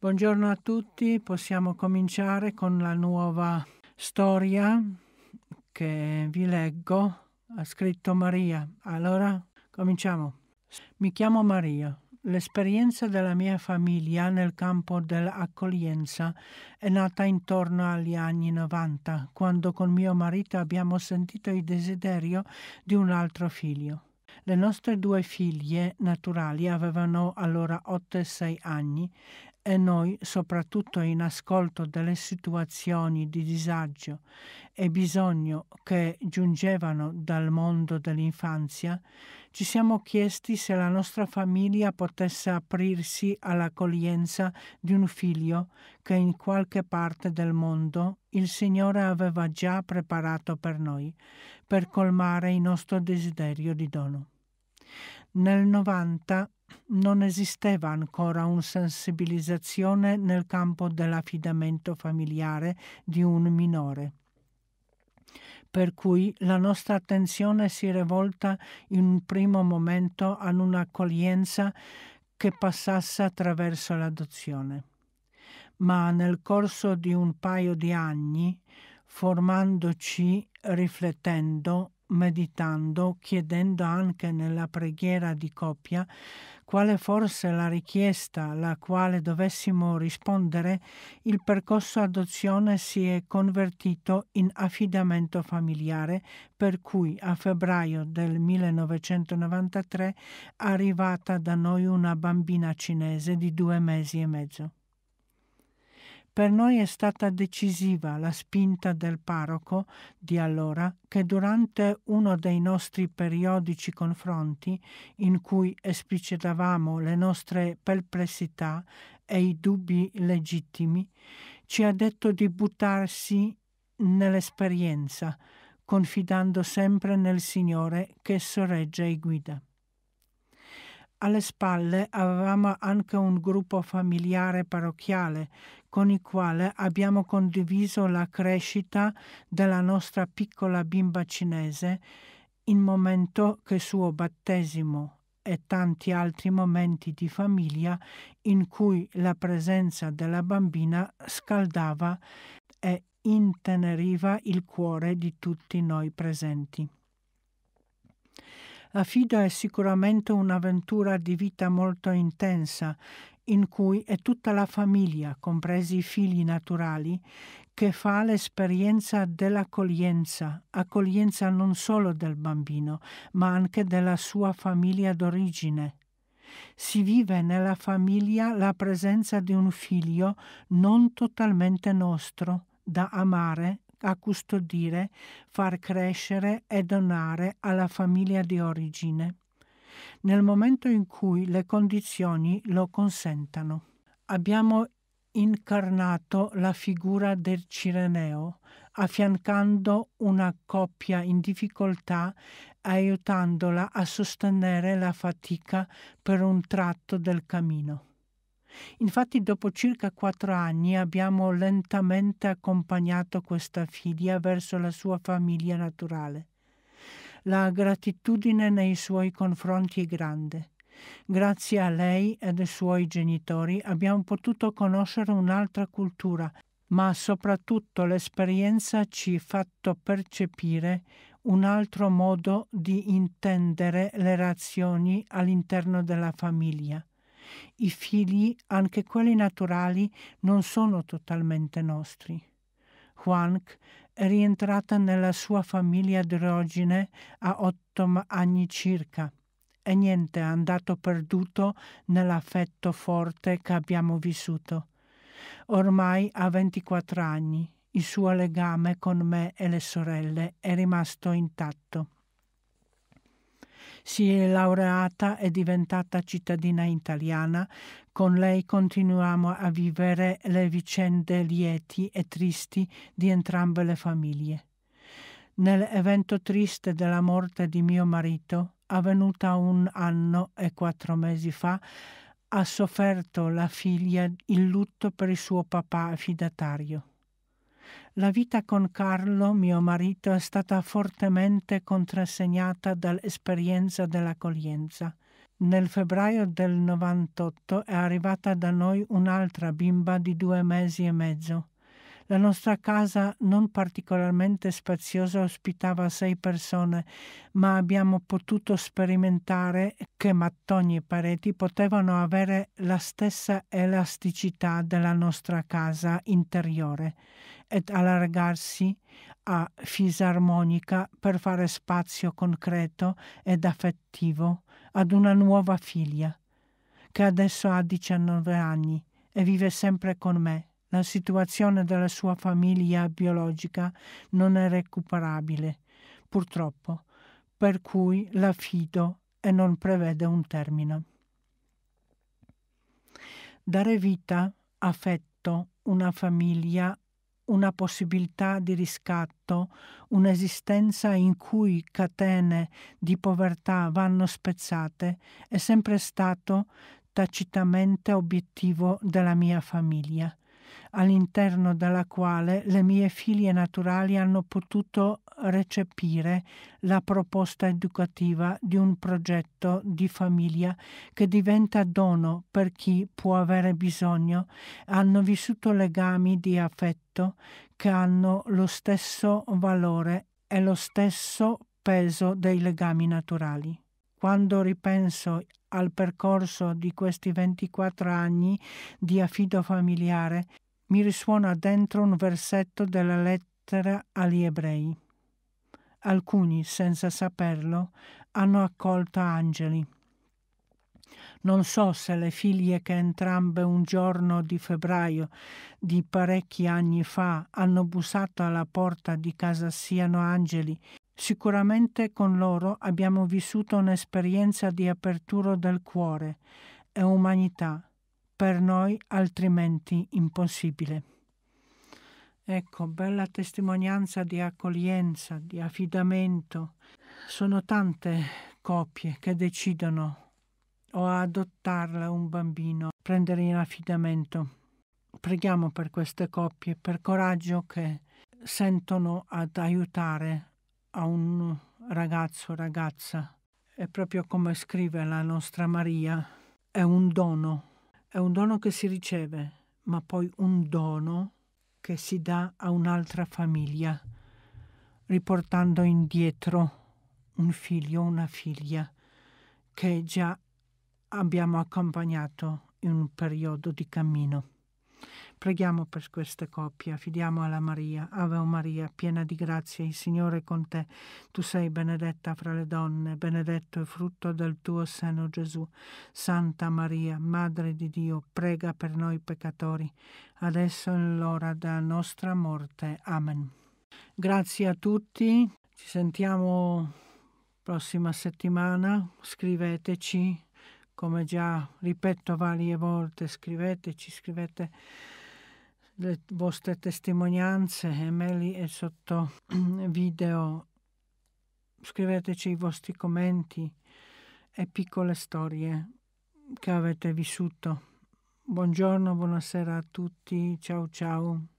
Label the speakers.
Speaker 1: Buongiorno a tutti, possiamo cominciare con la nuova storia che vi leggo. Ha scritto Maria. Allora, cominciamo. Mi chiamo Maria. L'esperienza della mia famiglia nel campo dell'accoglienza è nata intorno agli anni 90, quando con mio marito abbiamo sentito il desiderio di un altro figlio. Le nostre due figlie naturali avevano allora 8 e 6 anni e noi soprattutto in ascolto delle situazioni di disagio e bisogno che giungevano dal mondo dell'infanzia, ci siamo chiesti se la nostra famiglia potesse aprirsi all'accoglienza di un figlio che in qualche parte del mondo il Signore aveva già preparato per noi, per colmare il nostro desiderio di dono. Nel 90 non esisteva ancora una sensibilizzazione nel campo dell'affidamento familiare di un minore. Per cui la nostra attenzione si è rivolta in un primo momento ad un'accoglienza che passasse attraverso l'adozione. Ma nel corso di un paio di anni, formandoci, riflettendo, meditando, chiedendo anche nella preghiera di coppia quale fosse la richiesta alla quale dovessimo rispondere, il percorso adozione si è convertito in affidamento familiare, per cui a febbraio del 1993 è arrivata da noi una bambina cinese di due mesi e mezzo. Per noi è stata decisiva la spinta del parroco di allora che durante uno dei nostri periodici confronti in cui esplicitavamo le nostre perplessità e i dubbi legittimi, ci ha detto di buttarsi nell'esperienza, confidando sempre nel Signore che sorregge e guida. Alle spalle avevamo anche un gruppo familiare parrocchiale con il quale abbiamo condiviso la crescita della nostra piccola bimba cinese in momento che suo battesimo e tanti altri momenti di famiglia in cui la presenza della bambina scaldava e inteneriva il cuore di tutti noi presenti. La fida è sicuramente un'avventura di vita molto intensa, in cui è tutta la famiglia, compresi i figli naturali, che fa l'esperienza dell'accoglienza, accoglienza non solo del bambino, ma anche della sua famiglia d'origine. Si vive nella famiglia la presenza di un figlio non totalmente nostro, da amare a custodire, far crescere e donare alla famiglia di origine, nel momento in cui le condizioni lo consentano. Abbiamo incarnato la figura del Cireneo, affiancando una coppia in difficoltà e aiutandola a sostenere la fatica per un tratto del cammino. Infatti dopo circa quattro anni abbiamo lentamente accompagnato questa figlia verso la sua famiglia naturale. La gratitudine nei suoi confronti è grande. Grazie a lei ed ai suoi genitori abbiamo potuto conoscere un'altra cultura, ma soprattutto l'esperienza ci ha fatto percepire un altro modo di intendere le relazioni all'interno della famiglia. I figli, anche quelli naturali, non sono totalmente nostri. Huang è rientrata nella sua famiglia d'origine a otto anni circa e niente è andato perduto nell'affetto forte che abbiamo vissuto. Ormai ha 24 anni, il suo legame con me e le sorelle è rimasto intatto. Si è laureata e diventata cittadina italiana. Con lei continuiamo a vivere le vicende lieti e tristi di entrambe le famiglie. Nell'evento triste della morte di mio marito, avvenuta un anno e quattro mesi fa, ha sofferto la figlia il lutto per il suo papà fidatario. La vita con Carlo, mio marito, è stata fortemente contrassegnata dall'esperienza dell'accoglienza. Nel febbraio del 98 è arrivata da noi un'altra bimba di due mesi e mezzo. La nostra casa, non particolarmente spaziosa, ospitava sei persone, ma abbiamo potuto sperimentare che mattoni e pareti potevano avere la stessa elasticità della nostra casa interiore ed allargarsi a fisarmonica per fare spazio concreto ed affettivo ad una nuova figlia, che adesso ha 19 anni e vive sempre con me la situazione della sua famiglia biologica non è recuperabile, purtroppo, per cui la fido e non prevede un termine. Dare vita, affetto, una famiglia, una possibilità di riscatto, un'esistenza in cui catene di povertà vanno spezzate, è sempre stato tacitamente obiettivo della mia famiglia all'interno della quale le mie figlie naturali hanno potuto recepire la proposta educativa di un progetto di famiglia che diventa dono per chi può avere bisogno, hanno vissuto legami di affetto che hanno lo stesso valore e lo stesso peso dei legami naturali. Quando ripenso al percorso di questi 24 anni di affido familiare, mi risuona dentro un versetto della lettera agli ebrei. Alcuni, senza saperlo, hanno accolto angeli. Non so se le figlie che entrambe un giorno di febbraio di parecchi anni fa hanno bussato alla porta di casa siano angeli Sicuramente con loro abbiamo vissuto un'esperienza di apertura del cuore e umanità, per noi altrimenti impossibile. Ecco, bella testimonianza di accoglienza, di affidamento. Sono tante coppie che decidono o adottarle un bambino, prendere in affidamento. Preghiamo per queste coppie, per coraggio che sentono ad aiutare a un ragazzo, ragazza. È proprio come scrive la nostra Maria, è un dono, è un dono che si riceve, ma poi un dono che si dà a un'altra famiglia, riportando indietro un figlio, una figlia che già abbiamo accompagnato in un periodo di cammino. Preghiamo per questa coppia, fidiamo alla Maria. Ave Maria, piena di grazia, il Signore è con te. Tu sei benedetta fra le donne, benedetto è frutto del tuo seno Gesù. Santa Maria, Madre di Dio, prega per noi peccatori, adesso è l'ora della nostra morte. Amen. Grazie a tutti, ci sentiamo prossima settimana, scriveteci come già ripeto varie volte, scriveteci, scrivete le vostre testimonianze e mail sotto video scriveteci i vostri commenti e piccole storie che avete vissuto. Buongiorno, buonasera a tutti, ciao ciao.